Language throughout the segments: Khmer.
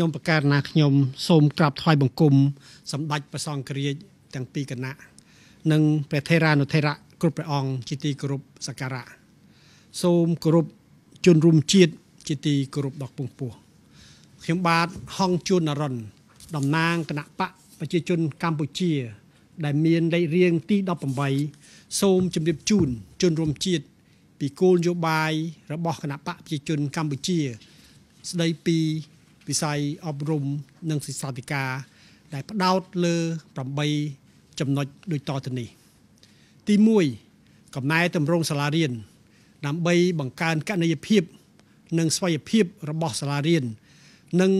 ខ្ញុំបកការណាខ្ញុំសូមក្រាបថ្វាយបង្គំសម្ដេចព្រះសង្ឃរាជទាំងពីរគណៈនិងព្រះថេរានុថេរៈគ្រប់ព្រះអង្គជាទីគោរពសក្ការៈសូមគោរពជនរួមជាតិជាទីគោរពដ៏ពងពោះខ្ញុំបាទហងជួននរិនតំណាងគណៈបកប្រជាជនកម្ពុជា ដែលមានលេខរៀងទី18សូមជម្រាបជូនជនរួមជាតិពីគោលនយោបាយ របស់គណៈបកប្រជាជនកម្ពុជា ស្ដីពីវិស័យអប់រំនិងសិក្សាធិការដែលផ្ដោតលើ8ចំណុចដូចតទៅនេះទី1កំណែតម្រង់សាលារៀន ដើម្បីបង្កើនកណន័យភាពនិងស្វ័យភាពរបស់សាលារៀន និង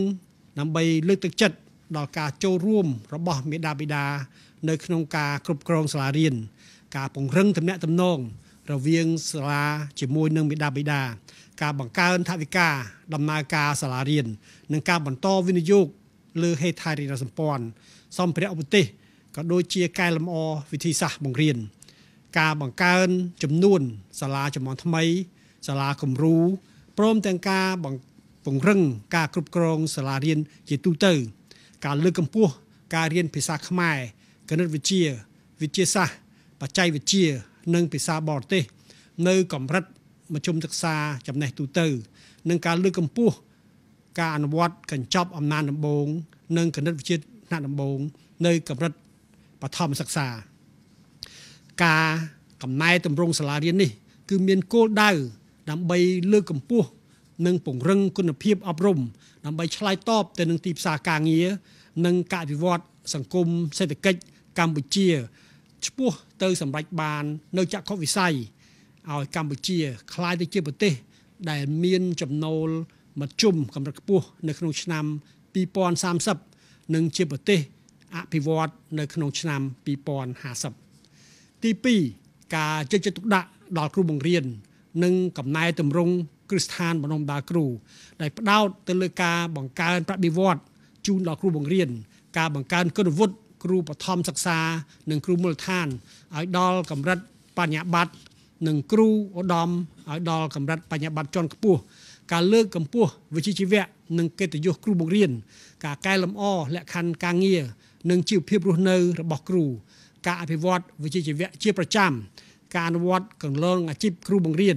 ដើម្បីលើកទឹកចិត្តដល់ការចូលរួមរបស់មេដាបិតានៅក្នុងការគ្រប់គ្រងសាលារៀនការពង្រឹងទំនាក់ទំនងរវាងសាលាជាមួយនឹងមេដាបិតាការបង្កើនថវិកាដំណើរការសាលារៀននិងការបន្តវិនិយោគលើហេដ្ឋារចនាសម្ព័ន្ធសម្ភារៈឧបទេសក៏ដូចជាកែលម្អវិធីសាស្ត្របង្រៀនការបង្កើនចំនួនសាលាចំនួនថ្មីសាលាគំរូព្រមទាំងការពង្រឹងការគ្រប់គ្រងសាលារៀន ជាទូទៅ ការលើកកម្ពស់ការរៀនភាសាខ្មែរគណិតវិទ្យាវិទ្យាសាស្ត្របច្ចេកវិទ្យានិងភាសាបរទេស នៅកម្រិតមជ្ឈមសិក្សាចំណេះទូទៅនិងការលើកកម្ពស់ការអនុវត្តកញ្ចប់អំណាចដំបូងនិងគណិតវិទ្យាថ្នាក់ដំបូងនៅកម្រិតបឋមសិក្សា ការកំណែតម្រង់សាលារៀននេះគឺមានគោលដៅដើម្បីលើកកម្ពស់និងពង្រឹងគុណភាពអប់រំដើម្បីឆ្លើយតបទៅនឹងទីផ្សារការងារនិងការវិវត្ត សង្គមសេដ្ឋកិច្ចកម្ពុជាឆ្ពោះទៅសម្រេចបាននៅចក្ខុវិស័យឲ្យកម្ពុជាคล้ายទៅជាប្រទេស ដែលមានចំណូលមធ្យមកម្រិតខ្ពស់នៅក្នុងឆ្នាំ2030និងជាប្រទេសអភិវឌ្ឍនៅ ក្នុងឆ្នាំ2050ទី2ការជិតទុកដាក់ដល់គ្រូបង្រៀននិងកំណែតម្រង់គ្រឹះស្ថានបណ្ដុំដាគ្រូដែលផ្ដោតទៅលើការបង្កើនប្រតិវត្តជូនដល់គ្រូបង្រៀនការបង្កើនគុណវុឌ្ឍិគ្រូបឋមសិក្សានិងគ្រូមូលដ្ឋានឲ្យដល់កម្រិតបញ្ញាបត្រនិងគ្រូឧត្តមឲ្យដល់កម្រិតបញ្ញាបត្រជាន់ខ្ពស់ការលើកកម្ពស់វិជ្ជាជីវៈនិងកិត្តិយសគ្រូបង្រៀនការកែលម្អលក្ខខណ្ឌការងារនិងជីវភាពរស់នៅរបស់គ្រូការអភិវឌ្ឍវិជ្ជាជីវៈជាប្រចាំការអនុវត្តកន្លងអាជីពគ្រូបង្រៀន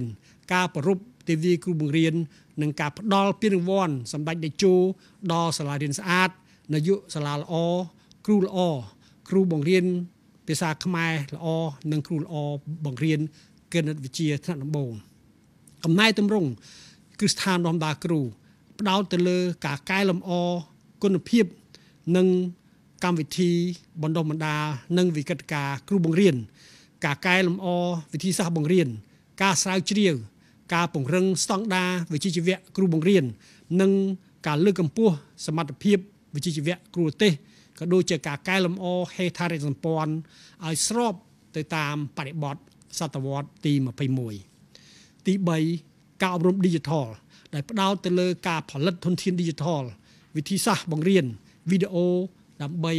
ការប្រពៃទេវីគ្រូបង្រៀននិងការផ្ដល់ពានរង្វាន់សម្ដេចតេជោដល់សាលារៀនស្អាតនាយកសាលាល្អគ្រូល្អគ្រូបង្រៀនភាសាខ្មែរល្អនិងគ្រូល្អបង្រៀនគណិតវិទ្យាថ្នាក់ដំបូងកំណែតម្រង់គឺស្ថាននាំដាគ្រូផ្ដោតទៅលើការកែលម្អគុណភាព និងកម្មវិធីបណ្ដុះបណ្ដាលនិងវិកតការគ្រូបង្រៀនការកែលម្អវិធីសាស្ត្របង្រៀនការស្រាវជ្រាវការពង្រឹងស្តង់ដារវិជ្ជាជីវៈគ្រូបង្រៀននិងការលើកកម្ពស់សមត្ថភាពវិជ្ជាជីវៈគ្រូទេសក៏ដូចជាការកែលម្អហេដ្ឋារចនាសម្ព័ន្ធឲ្យស្របទៅតាមបរិបទសតវត្សទី21ទី3ការអប់រំ Digital ដែលផ្ដោតទៅលើការផលិតធនធាន Digital វិធីសាស្ត្របង្រៀនវីដេអូដើម្បី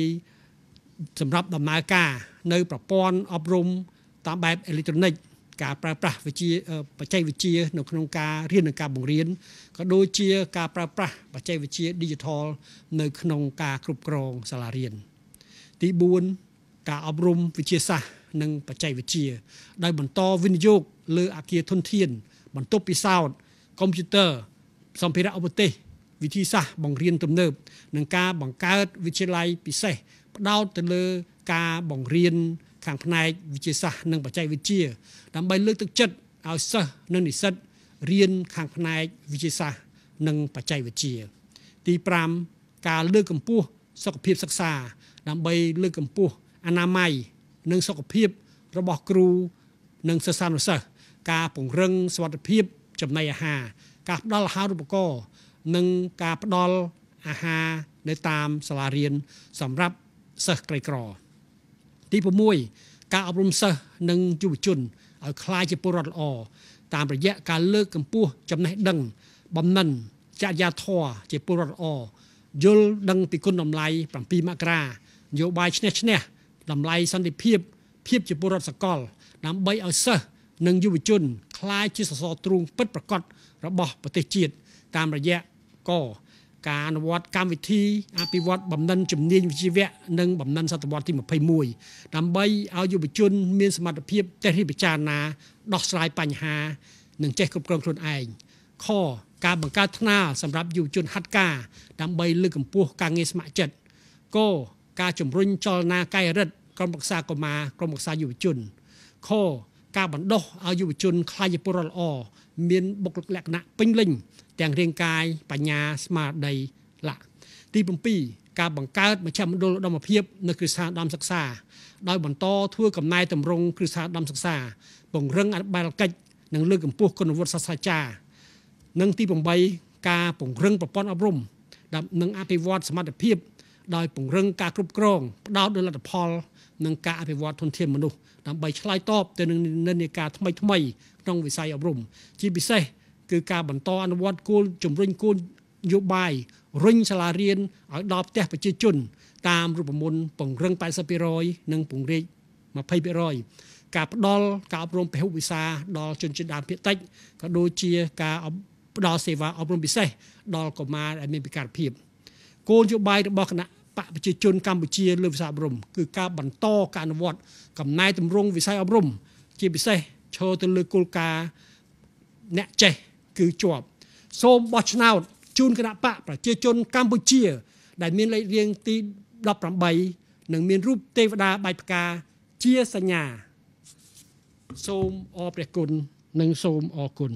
សម្រាប់ដំណើរការ នៅប្រព័ន្ធអប់រំតាមបែបអេឡិចត្រូនិកការប្រើប្រាស់វិជាបច្ចេកវិទ្យានៅក្នុងការរៀននិងការបង្រៀនក៏ដូចជាការប្រើប្រាស់បច្ចេកវិទ្យា Digital នៅក្នុងការគ្រប់គ្រងសាលារៀនទី4ការអប់រំវិជាសាស្ត្រនិងបច្ចេកវិទ្យាដោយបន្តវិនិយោគលើអាគារធនធានបន្ទប់ពិសោធន៍កុំព្យូទ័រសម្ភារៈឧបទេសវិធីសាស្ត្របង្រៀនទំនើបនិងការបង្កើតវិទ្យាល័យពិសេសផ្ដោតទៅលើការបង្រៀនខាងផ្នែកវិទ្យាសាស្ត្រនិងបច្ចេកវិទ្យាដើម្បីលើកទឹកចិត្តឲ្យសិស្សនិងនិស្សិតរៀនខាងផ្នែកវិទ្យាសាស្ត្រនិងបច្ចេកវិទ្យាទី5ការលើកកម្ពស់សុខភាពសិក្សា ដើម្បីលើកកម្ពស់អនាម័យនិងសុខភាពរបស់គ្រូនិងសិស្សានុសិស្សការពង្រឹងសុខភាពចំណីអាហារការផ្ដល់អាហារូបករណ៍និងការផ្ដល់អាហារនៅតាមសាលារៀនសម្រាប់សិស្សក្រីក្រទី6ការអប់រំសិស្សនិងយុវជនឲ្យក្លាយជាពលរដ្ឋល្អតាមរយៈការលើកកម្ពស់ចំណេះដឹងបំណិនចរិយាធម៌ជាពលរដ្ឋល្អយល់ដឹងពីគុណតម្លៃ7មករានយោបាយឈ្នះឈ្នះតម្លៃសន្តិភាព ភាពជាពលរដ្ឋសកលដើម្បីឲ្យសិស្សនិងយុវជនคล้ายជាសសរទ្រូងពិតប្រាកដរបស់ប្រទេសជាតិតាមរយៈកការអនុវត្តកម្មវិធីអភិវឌ្ឍបំណិនជំនាញវិជ្ជាវៈនិងបំណិន សតវត្សទី21ដើម្បីឲ្យយុវជន មានសមត្ថភាព ទេះពិចារណាដោះស្រាយបញ្ហានិងចេះគ្រប់គ្រងខ្លួនឯងខការបង្កើតថ្នាលសម្រាប់យុវជនហាត់ការដើម្បីលើកកម្ពស់ការងារស្ម័គ្រចិត្តកការជំរុញចលនាកាយរិទ្ធក្រុមប្រឹក្សាកុមារក្រុមប្រឹក្សាយុវជនខការបណ្ដុះឲ្យយុវជនខ្លាយពលរដ្ឋល្អមានបុគ្គលិកលក្ខណៈពេញលេញទាំងរាងកាយបញ្ញាស្មារតីលក្ខទី7ការបង្កើតមជ្ឈមណ្ឌលឧត្តមភាពនៅគ្រឹះស្ថានឧត្តមសិក្សា ដោយបន្តធ្វើកំណែតម្រង់គ្រឹះស្ថានឧត្តមសិក្សាពង្រឹងអនុបាលកិច្ចនិងលើកកម្ពស់គុណវុឌ្ឍសាស្ត្រាចារ្យនិងទី8ការពង្រឹងប្រព័ន្ធអប់រំនិងអភិវឌ្ឍសមត្ថភាពដោយពង្រឹងការគ្រប់គ្រងផ្ដោតលើលទ្ធផលនិងការអភិវឌ្ឍធនធានមនុស្សដើម្បីឆ្លើយតបទៅនឹងនិន្នាការថ្មីថ្មីក្នុងវិស័យអប់រំ ជាពិសេសគឺការបន្តអនុវត្តគោលជំរុញគោលនយោបាយរុញសាលារៀនឲ្យដល់ផ្ទះប្រជាជនតាមរូបមន្តពង្រឹង80%និងពង្រីក20%ការផ្ដល់ការអប់រំពហុវិសាដល់ជនជាតិដើមភាគតិចក៏ដូចជាការផ្ដល់សេវាអប់រំពិសេសដល់កុមារដែលមានពិការភាព។គោលនយោបាយរបស់គណៈបកប្រជាជនកម្ពុជាលើវិស័យអប់រំគឺការបន្តការអនុវត្តកំណែតម្រង់វិស័យអប់រំជាពិសេសឈរទៅលើគោលការណ៍អ្នកចេះគឺជាប់សូមបោះឆ្នោតជូនគណៈបកប្រជាជនកម្ពុជាដែលមានលេខរៀងទី18និងមានរូបទេវតាបាយផ្កាជាសញ្ញាសូមអរព្រះគុណនិងសូមអរគុណ